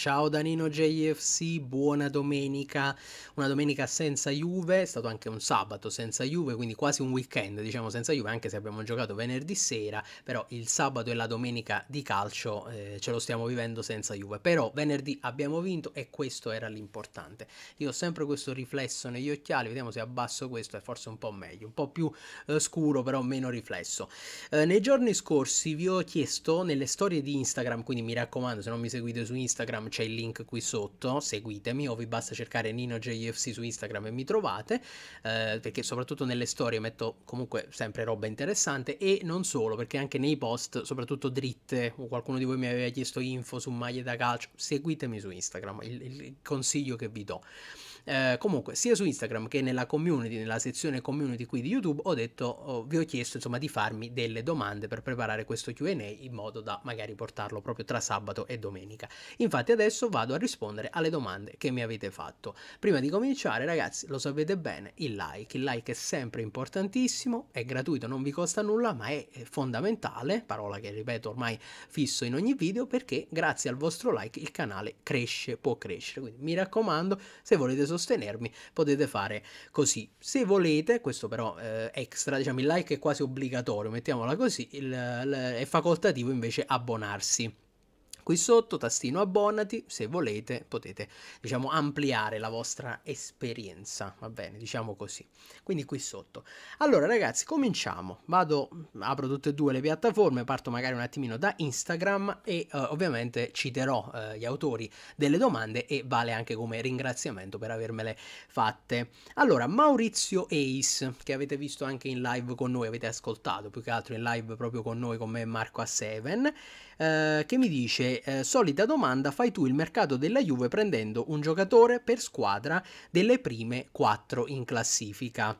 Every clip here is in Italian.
Ciao Danino JFC, buona domenica, una domenica senza Juve, è stato anche un sabato senza Juve, quindi quasi un weekend diciamo senza Juve, anche se abbiamo giocato venerdì sera, però il sabato e la domenica di calcio eh, ce lo stiamo vivendo senza Juve, però venerdì abbiamo vinto e questo era l'importante. Io ho sempre questo riflesso negli occhiali, vediamo se abbasso questo è forse un po' meglio, un po' più eh, scuro però meno riflesso. Eh, nei giorni scorsi vi ho chiesto nelle storie di Instagram, quindi mi raccomando se non mi seguite su Instagram, c'è il link qui sotto, seguitemi o vi basta cercare NinoJFC su Instagram e mi trovate, eh, perché soprattutto nelle storie metto comunque sempre roba interessante e non solo, perché anche nei post, soprattutto dritte, qualcuno di voi mi aveva chiesto info su maglie da calcio, seguitemi su Instagram, il, il consiglio che vi do. Eh, comunque, sia su Instagram che nella community, nella sezione community qui di YouTube, ho detto, oh, vi ho chiesto insomma di farmi delle domande per preparare questo QA in modo da magari portarlo proprio tra sabato e domenica. Infatti, adesso vado a rispondere alle domande che mi avete fatto. Prima di cominciare, ragazzi, lo sapete bene, il like. Il like è sempre importantissimo, è gratuito, non vi costa nulla, ma è fondamentale, parola che ripeto ormai fisso in ogni video, perché grazie al vostro like il canale cresce, può crescere. Quindi mi raccomando, se volete sostenere sostenermi, potete fare così. Se volete, questo però eh, extra, diciamo il like è quasi obbligatorio, mettiamola così, il, il, è facoltativo invece abbonarsi qui sotto, tastino abbonati, se volete potete diciamo ampliare la vostra esperienza, va bene, diciamo così. Quindi qui sotto. Allora ragazzi, cominciamo. Vado, apro tutte e due le piattaforme, parto magari un attimino da Instagram e eh, ovviamente citerò eh, gli autori delle domande e vale anche come ringraziamento per avermele fatte. Allora, Maurizio Ace, che avete visto anche in live con noi, avete ascoltato più che altro in live proprio con noi, con me e Marco A7, eh, che mi dice eh, solita domanda, fai tu il mercato della Juve prendendo un giocatore per squadra delle prime quattro in classifica.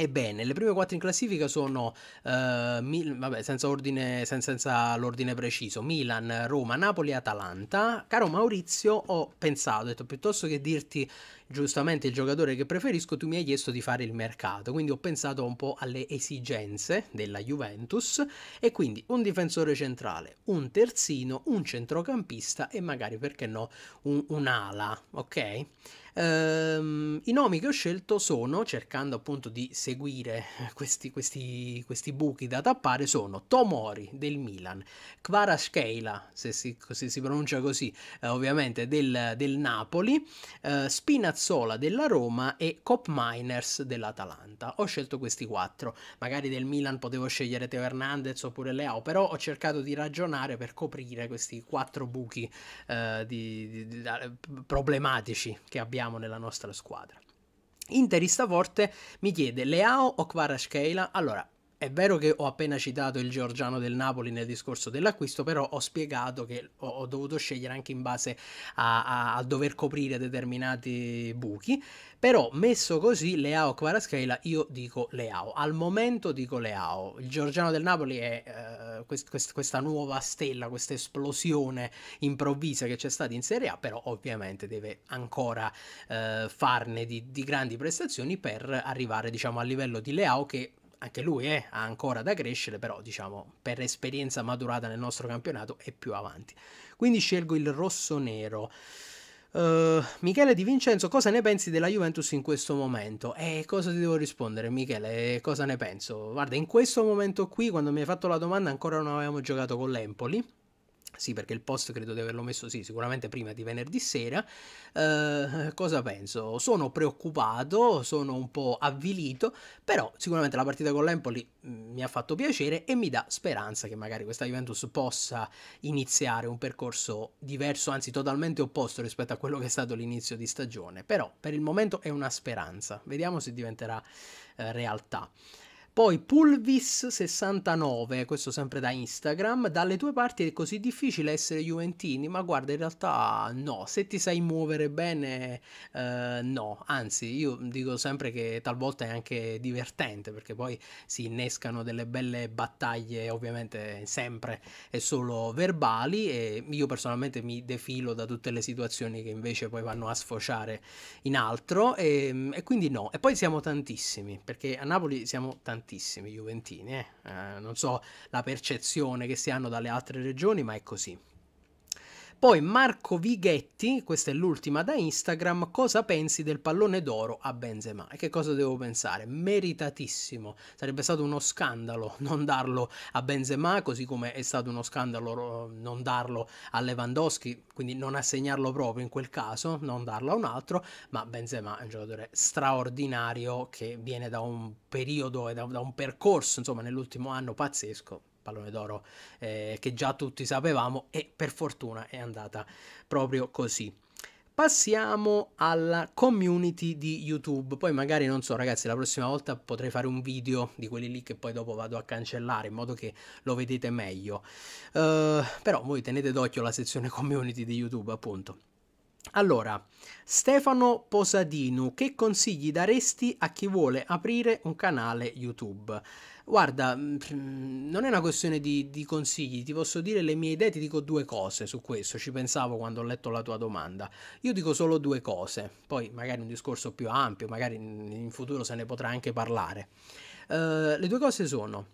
Ebbene, le prime quattro in classifica sono, uh, Mil- vabbè, senza, ordine, sen- senza, l'ordine preciso, Milan, Roma, Napoli e Atalanta. Caro Maurizio, ho pensato, ho detto, piuttosto che dirti giustamente il giocatore che preferisco, tu mi hai chiesto di fare il mercato, quindi ho pensato un po' alle esigenze della Juventus e quindi un difensore centrale, un terzino, un centrocampista e magari, perché no, un- un'ala, ok? Ehm, I nomi che ho scelto sono, cercando appunto di seguire questi, questi, questi buchi da tappare, sono Tomori del Milan, Kvarashkeila, se si, se si pronuncia così, eh, ovviamente del, del Napoli, eh, Spinazzola della Roma e Cop Miners dell'Atalanta. Ho scelto questi quattro, magari del Milan potevo scegliere Teo Hernandez oppure Leao, però ho cercato di ragionare per coprire questi quattro buchi eh, di, di, di, problematici che abbiamo abbiamo nella nostra squadra. Interista forte mi chiede Leao o Kvaratskhelia? Allora, è vero che ho appena citato il georgiano del Napoli nel discorso dell'acquisto, però ho spiegato che ho, ho dovuto scegliere anche in base a, a, a, dover coprire determinati buchi. Però messo così, Leao Kvaratskhelia, io dico Leao. Al momento dico Leao. Il georgiano del Napoli è... Eh, quest, quest, questa nuova stella, questa esplosione improvvisa che c'è stata in Serie A, però ovviamente deve ancora eh, farne di, di grandi prestazioni per arrivare diciamo al livello di Leao che anche lui eh, ha ancora da crescere, però diciamo per esperienza maturata nel nostro campionato è più avanti. Quindi scelgo il rosso-nero. Uh, Michele Di Vincenzo, cosa ne pensi della Juventus in questo momento? E cosa ti devo rispondere, Michele? Cosa ne penso? Guarda, in questo momento qui, quando mi hai fatto la domanda, ancora non avevamo giocato con l'Empoli sì, perché il post credo di averlo messo, sì, sicuramente prima di venerdì sera. Eh, cosa penso? Sono preoccupato, sono un po' avvilito, però sicuramente la partita con l'Empoli mm, mi ha fatto piacere e mi dà speranza che magari questa Juventus possa iniziare un percorso diverso, anzi totalmente opposto rispetto a quello che è stato l'inizio di stagione. Però per il momento è una speranza, vediamo se diventerà eh, realtà. Poi Pulvis69, questo sempre da Instagram, dalle tue parti è così difficile essere Juventini, ma guarda in realtà no, se ti sai muovere bene eh, no, anzi io dico sempre che talvolta è anche divertente perché poi si innescano delle belle battaglie ovviamente sempre e solo verbali e io personalmente mi defilo da tutte le situazioni che invece poi vanno a sfociare in altro e, ehm, e quindi no, e poi siamo tantissimi perché a Napoli siamo tantissimi tantissimi juventini, eh? Eh, non so la percezione che si hanno dalle altre regioni, ma è così. Poi Marco Vighetti, questa è l'ultima da Instagram, cosa pensi del pallone d'oro a Benzema? E che cosa devo pensare? Meritatissimo, sarebbe stato uno scandalo non darlo a Benzema, così come è stato uno scandalo eh, non darlo a Lewandowski, quindi non assegnarlo proprio in quel caso, non darlo a un altro, ma Benzema è un giocatore straordinario che viene da un periodo e da, da un percorso, insomma, nell'ultimo anno pazzesco, pallone d'oro eh, che già tutti sapevamo e per fortuna è andata proprio così. Passiamo alla community di YouTube, poi magari non so ragazzi la prossima volta potrei fare un video di quelli lì che poi dopo vado a cancellare in modo che lo vedete meglio, uh, però voi tenete d'occhio la sezione community di YouTube appunto. Allora, Stefano Posadino, che consigli daresti a chi vuole aprire un canale YouTube? Guarda, mm, mm, non è una questione di, di, consigli, ti posso dire le mie idee, ti dico due cose su questo, ci pensavo quando ho letto la tua domanda. Io dico solo due cose, poi magari un discorso più ampio, magari in, futuro se ne potrà anche parlare. Uh, le due cose sono,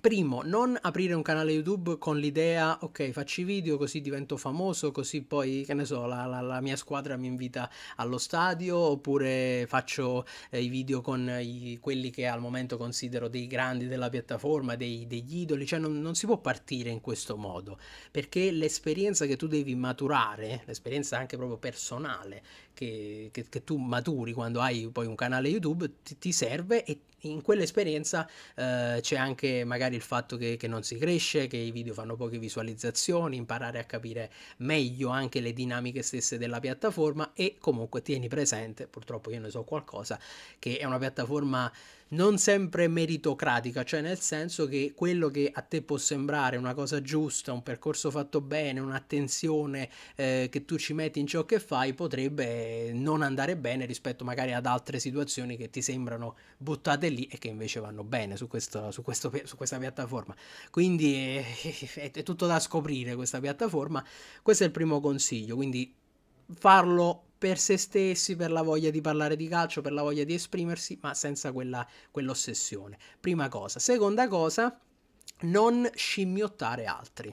Primo, non aprire un canale YouTube con l'idea, ok, faccio i video così divento famoso, così poi, che ne so, la, la, la mia squadra mi invita allo stadio, oppure faccio eh, i video con i, quelli che al momento considero dei grandi della piattaforma, dei, degli idoli, cioè non, non si può partire in questo modo, perché l'esperienza che tu devi maturare, l'esperienza anche proprio personale che, che, che, tu maturi quando hai poi un canale YouTube ti, ti serve e ti in quell'esperienza eh, c'è anche magari il fatto che, che, non si cresce, che i video fanno poche visualizzazioni, imparare a capire meglio anche le dinamiche stesse della piattaforma e comunque tieni presente, purtroppo io ne so qualcosa, che è una piattaforma non sempre meritocratica, cioè nel senso che quello che a te può sembrare una cosa giusta, un percorso fatto bene, un'attenzione eh, che tu ci metti in ciò che fai, potrebbe non andare bene rispetto magari ad altre situazioni che ti sembrano buttate buttate lì e che invece vanno bene su, questo, su, questo, su questa piattaforma. Quindi è, eh, è, è tutto da scoprire questa piattaforma. Questo è il primo consiglio, quindi farlo per se stessi, per la voglia di parlare di calcio, per la voglia di esprimersi, ma senza quella, quell'ossessione. Prima cosa. Seconda cosa, non scimmiottare altri.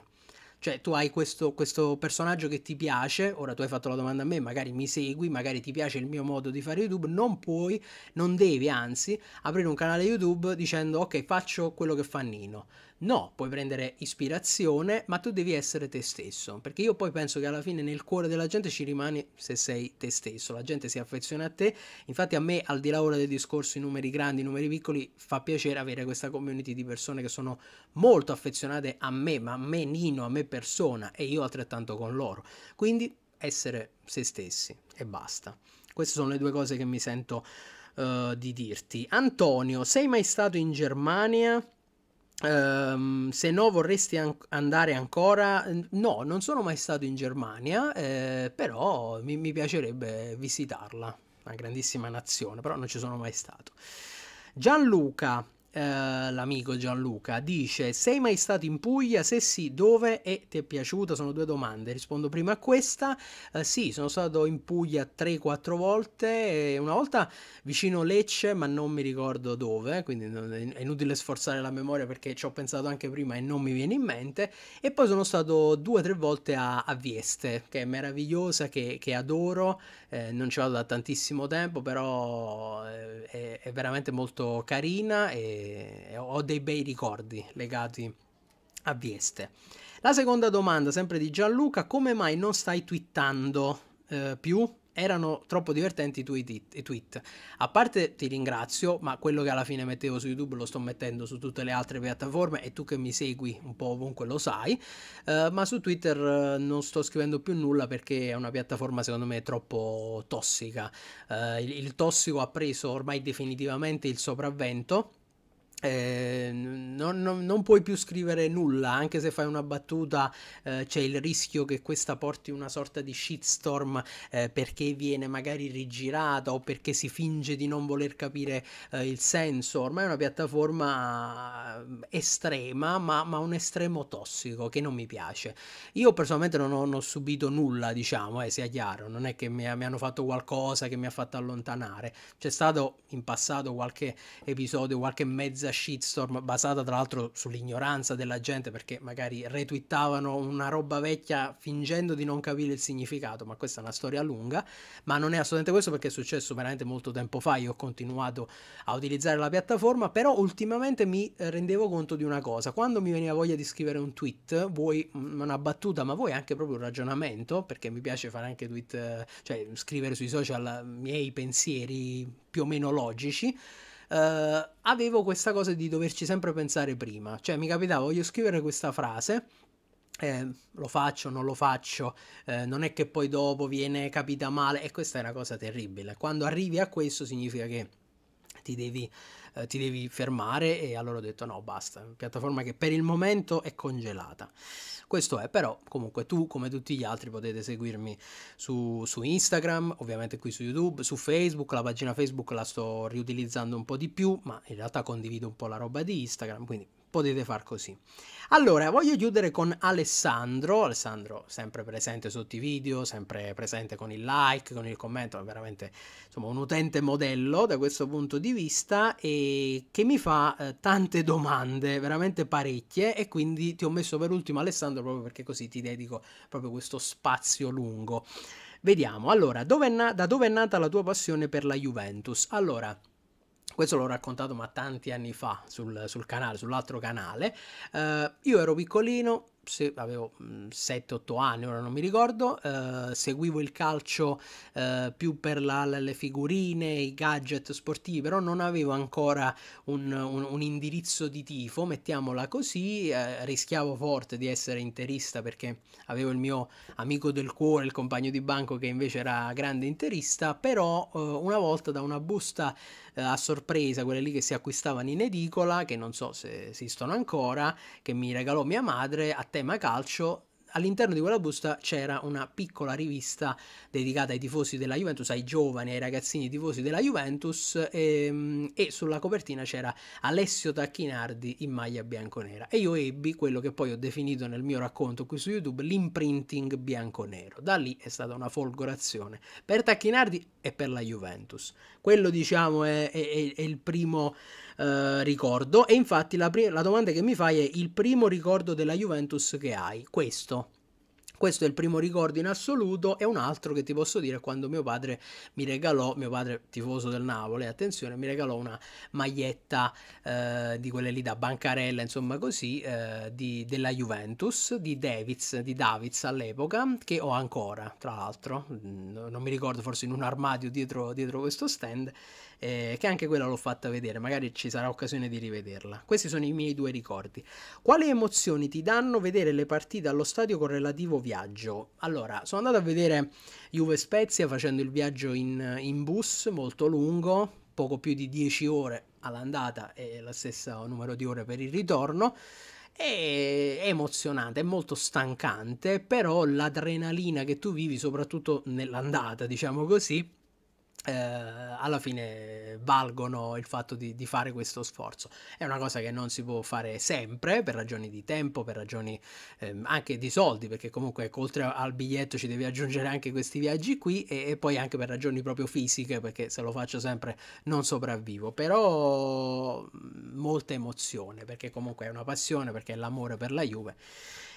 Cioè, tu hai questo, questo, personaggio che ti piace, ora tu hai fatto la domanda a me, magari mi segui, magari ti piace il mio modo di fare YouTube, non puoi, non devi anzi, aprire un canale YouTube dicendo ok faccio quello che fa Nino. No, puoi prendere ispirazione, ma tu devi essere te stesso, perché io poi penso che alla fine nel cuore della gente ci rimani se sei te stesso, la gente si affeziona a te, infatti a me al di là ora del discorso i numeri grandi, i numeri piccoli, fa piacere avere questa community di persone che sono molto affezionate a me, ma a me Nino, a me persona e io altrettanto con loro, quindi essere se stessi e basta. Queste sono le due cose che mi sento uh, di dirti. Antonio, sei mai stato in Germania? Um, se no vorresti an- andare ancora, no, non sono mai stato in Germania, eh, però mi, mi piacerebbe visitarla, una grandissima nazione, però non ci sono mai stato. Gianluca, eh, l'amico Gianluca dice: Sei mai stato in Puglia? Se sì, dove e ti è piaciuta? Sono due domande. Rispondo prima a questa. Eh, sì, sono stato in Puglia 3-4 volte, eh, una volta vicino Lecce, ma non mi ricordo dove. Quindi è inutile sforzare la memoria perché ci ho pensato anche prima e non mi viene in mente. E poi sono stato 2-3 volte a, a, Vieste, che è meravigliosa, che, che adoro. Eh, non ci vado da tantissimo tempo, però eh, è, è veramente molto carina. E eh, ho dei bei ricordi legati a Vieste. La seconda domanda, sempre di Gianluca, come mai non stai twittando eh, più? erano troppo divertenti i tweet, A parte ti ringrazio, ma quello che alla fine mettevo su YouTube lo sto mettendo su tutte le altre piattaforme e tu che mi segui un po' ovunque lo sai, eh, ma su Twitter eh, non sto scrivendo più nulla perché è una piattaforma secondo me troppo tossica. Eh, il, il tossico ha preso ormai definitivamente il sopravvento eh, non, non, non, puoi più scrivere nulla, anche se fai una battuta eh, c'è il rischio che questa porti una sorta di shitstorm eh, perché viene magari rigirata o perché si finge di non voler capire eh, il senso. Ormai è una piattaforma eh, estrema, ma, ma, un estremo tossico che non mi piace. Io personalmente non ho, non ho subito nulla, diciamo, eh, sia chiaro, non è che mi, mi hanno fatto qualcosa che mi ha fatto allontanare. C'è stato in passato qualche episodio, qualche mezza mezza shitstorm basata tra l'altro sull'ignoranza della gente perché magari retweetavano una roba vecchia fingendo di non capire il significato, ma questa è una storia lunga, ma non è assolutamente questo perché è successo veramente molto tempo fa, io ho continuato a utilizzare la piattaforma, però ultimamente mi rendevo conto di una cosa, quando mi veniva voglia di scrivere un tweet, voi mm, una battuta, ma voi anche proprio un ragionamento, perché mi piace fare anche tweet, eh, cioè scrivere sui social miei pensieri più o meno logici, eh, avevo questa cosa di doverci sempre pensare prima. Cioè, mi capitava, voglio scrivere questa frase. Eh, lo faccio, non lo faccio, eh, non è che poi dopo viene capita male e questa è una cosa terribile. Quando arrivi a questo significa che ti devi eh, ti devi fermare e allora ho detto no basta, piattaforma che per il momento è congelata. Questo è però comunque tu come tutti gli altri potete seguirmi su, su Instagram, ovviamente qui su YouTube, su Facebook, la pagina Facebook la sto riutilizzando un po' di più, ma in realtà condivido un po' la roba di Instagram, quindi potete far così. Allora, voglio chiudere con Alessandro, Alessandro sempre presente sotto i video, sempre presente con il like, con il commento, è veramente insomma, un utente modello da questo punto di vista e che mi fa eh, tante domande, veramente parecchie e quindi ti ho messo per ultimo Alessandro proprio perché così ti dedico proprio questo spazio lungo. Vediamo, allora, dov na- da dove è nata la tua passione per la Juventus? Allora, questo l'ho raccontato ma tanti anni fa sul, sul canale, sull'altro canale, uh, io ero piccolino se, avevo 7-8 mm, anni, ora non mi ricordo, eh, seguivo il calcio eh, più per la, le figurine, i gadget sportivi, però non avevo ancora un, un, un indirizzo di tifo, mettiamola così, eh, rischiavo forte di essere interista perché avevo il mio amico del cuore, il compagno di banco che invece era grande interista, però eh, una volta da una busta eh, a sorpresa, quelle lì che si acquistavano in edicola, che non so se esistono ancora, che mi regalò mia madre, a tema calcio, all'interno di quella busta c'era una piccola rivista dedicata ai tifosi della Juventus, ai giovani, ai ragazzini tifosi della Juventus e, ehm, e sulla copertina c'era Alessio Tacchinardi in maglia bianconera e io ebbi quello che poi ho definito nel mio racconto qui su YouTube l'imprinting bianconero. Da lì è stata una folgorazione per Tacchinardi e per la Juventus. Quello diciamo è, è, è il primo eh, ricordo. E infatti la, la domanda che mi fai è il primo ricordo della Juventus che hai? Questo. Questo è il primo ricordo in assoluto e un altro che ti posso dire è quando mio padre mi regalò, mio padre tifoso del Napoli, attenzione, mi regalò una maglietta eh, di quelle lì da bancarella, insomma così, eh, di, della Juventus, di Davids, di Davids all'epoca, che ho ancora, tra l'altro, mm, non mi ricordo forse in un armadio dietro, dietro questo stand, eh, che anche quella l'ho fatta vedere, magari ci sarà occasione di rivederla. Questi sono i miei due ricordi. Quali emozioni ti danno vedere le partite allo stadio con relativo viaggio? Allora, sono andato a vedere Juve Spezia facendo il viaggio in, in bus molto lungo, poco più di 10 ore all'andata e lo stesso numero di ore per il ritorno è emozionante, è molto stancante, però l'adrenalina che tu vivi, soprattutto nell'andata, diciamo così, eh, alla fine valgono il fatto di, di, fare questo sforzo. È una cosa che non si può fare sempre per ragioni di tempo, per ragioni ehm, anche di soldi, perché comunque ecco, oltre al biglietto ci devi aggiungere anche questi viaggi qui e, e, poi anche per ragioni proprio fisiche, perché se lo faccio sempre non sopravvivo. Però mm, molta emozione, perché comunque è una passione, perché è l'amore per la Juve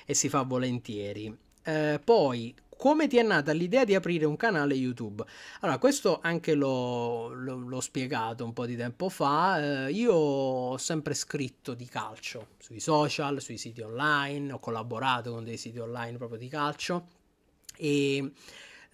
e si fa volentieri. Eh, poi come ti è nata l'idea di aprire un canale YouTube? Allora, questo anche l'ho, l'ho spiegato un po' di tempo fa. Eh, io ho sempre scritto di calcio sui social, sui siti online, ho collaborato con dei siti online proprio di calcio e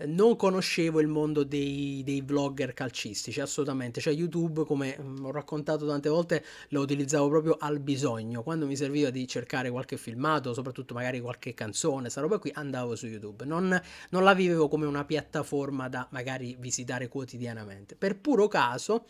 non conoscevo il mondo dei, dei, vlogger calcistici, assolutamente. Cioè YouTube, come mm, ho raccontato tante volte, lo utilizzavo proprio al bisogno. Quando mi serviva di cercare qualche filmato, soprattutto magari qualche canzone, questa roba qui, andavo su YouTube. Non, non la vivevo come una piattaforma da magari visitare quotidianamente. Per puro caso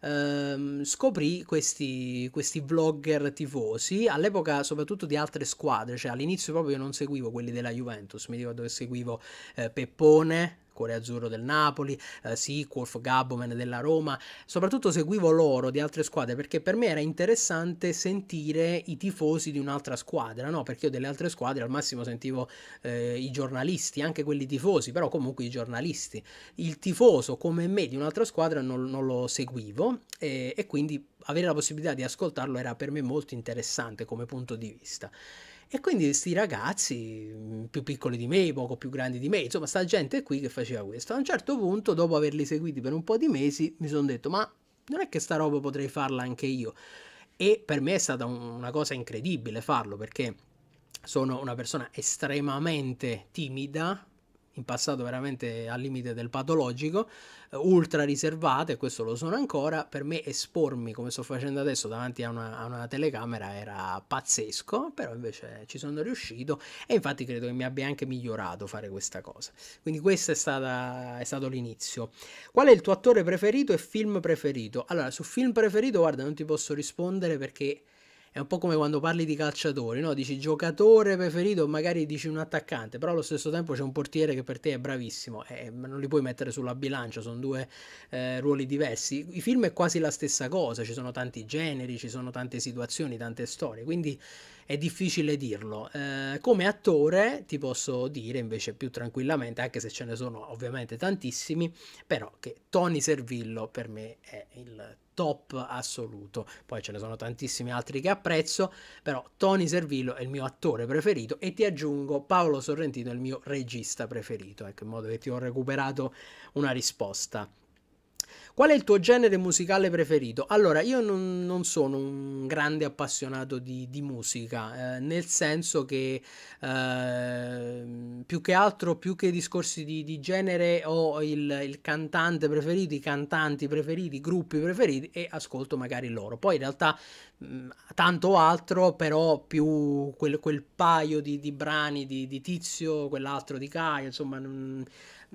ehm, scoprì questi, questi vlogger tifosi, all'epoca soprattutto di altre squadre, cioè all'inizio proprio io non seguivo quelli della Juventus, mi ricordo che seguivo eh, Peppone, Cuore Azzurro del Napoli, eh, Sikulf, Gabomen della Roma, soprattutto seguivo loro di altre squadre perché per me era interessante sentire i tifosi di un'altra squadra, no? perché io delle altre squadre al massimo sentivo eh, i giornalisti, anche quelli tifosi, però comunque i giornalisti. Il tifoso come me di un'altra squadra non, non, lo seguivo e, e quindi avere la possibilità di ascoltarlo era per me molto interessante come punto di vista. E quindi questi ragazzi, mm, più piccoli di me, poco più grandi di me, insomma, sta gente qui che faceva questo. A un certo punto, dopo averli seguiti per un po' di mesi, mi sono detto, ma non è che sta roba potrei farla anche io. E per me è stata una cosa incredibile farlo perché sono una persona estremamente timida, in passato veramente al limite del patologico, eh, ultra riservata e questo lo sono ancora, per me espormi come sto facendo adesso davanti a una, a una telecamera era pazzesco, però invece ci sono riuscito e infatti credo che mi abbia anche migliorato fare questa cosa. Quindi questo è, stata, è stato l'inizio. Qual è il tuo attore preferito e film preferito? Allora, su film preferito, guarda, non ti posso rispondere perché è un po' come quando parli di calciatori, no? Dici giocatore preferito, magari dici un attaccante, però allo stesso tempo c'è un portiere che per te è bravissimo, eh, non li puoi mettere sulla bilancia, sono due eh, ruoli diversi. I film è quasi la stessa cosa, ci sono tanti generi, ci sono tante situazioni, tante storie, quindi è difficile dirlo. Eh, come attore ti posso dire invece più tranquillamente, anche se ce ne sono ovviamente tantissimi, però che Tony Servillo per me è il top assoluto. Poi ce ne sono tantissimi altri che apprezzo, però Tony Servillo è il mio attore preferito e ti aggiungo Paolo Sorrentino è il mio regista preferito, ecco, in modo che ti ho recuperato una risposta. Qual è il tuo genere musicale preferito? Allora, io non, non sono un grande appassionato di, di musica, eh, nel senso che eh, più che altro, più che discorsi di, di genere, ho il, il, cantante preferito, i cantanti preferiti, i gruppi preferiti e ascolto magari loro. Poi in realtà mm, tanto altro, però più quel, quel paio di, di brani di, di tizio, quell'altro di Caio, insomma... Non,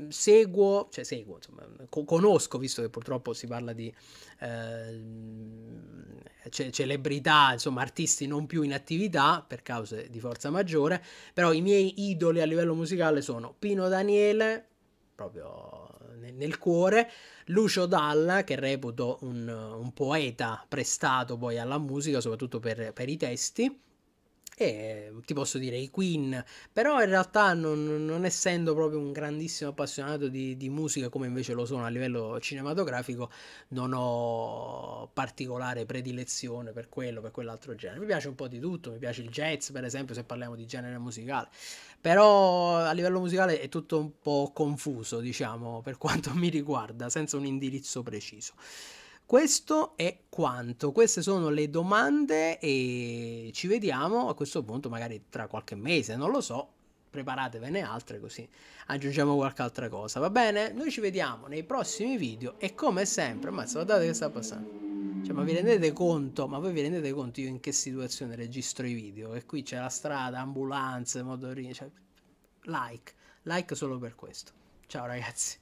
Mm, seguo, cioè seguo, insomma, mm, conosco, visto che purtroppo si parla di eh, ce- celebrità, insomma, artisti non più in attività per cause di forza maggiore, però i miei idoli a livello musicale sono Pino Daniele, proprio nel cuore, Lucio Dalla, che reputo un, un poeta prestato poi alla musica, soprattutto per, per i testi, e eh, ti posso dire i Queen, però in realtà non, non essendo proprio un grandissimo appassionato di, di, musica come invece lo sono a livello cinematografico, non ho particolare predilezione per quello, per quell'altro genere. Mi piace un po' di tutto, mi piace il jazz per esempio se parliamo di genere musicale, però a livello musicale è tutto un po' confuso diciamo per quanto mi riguarda, senza un indirizzo preciso. Questo è quanto, queste sono le domande e ci vediamo a questo punto magari tra qualche mese, non lo so, preparatevene altre così aggiungiamo qualche altra cosa, va bene? Noi ci vediamo nei prossimi video e come sempre, ma guardate che sta passando. Cioè, ma vi rendete conto? Ma voi vi rendete conto io in che situazione registro i video? E qui c'è la strada, ambulanze, motorini, cioè, like, like solo per questo. Ciao ragazzi.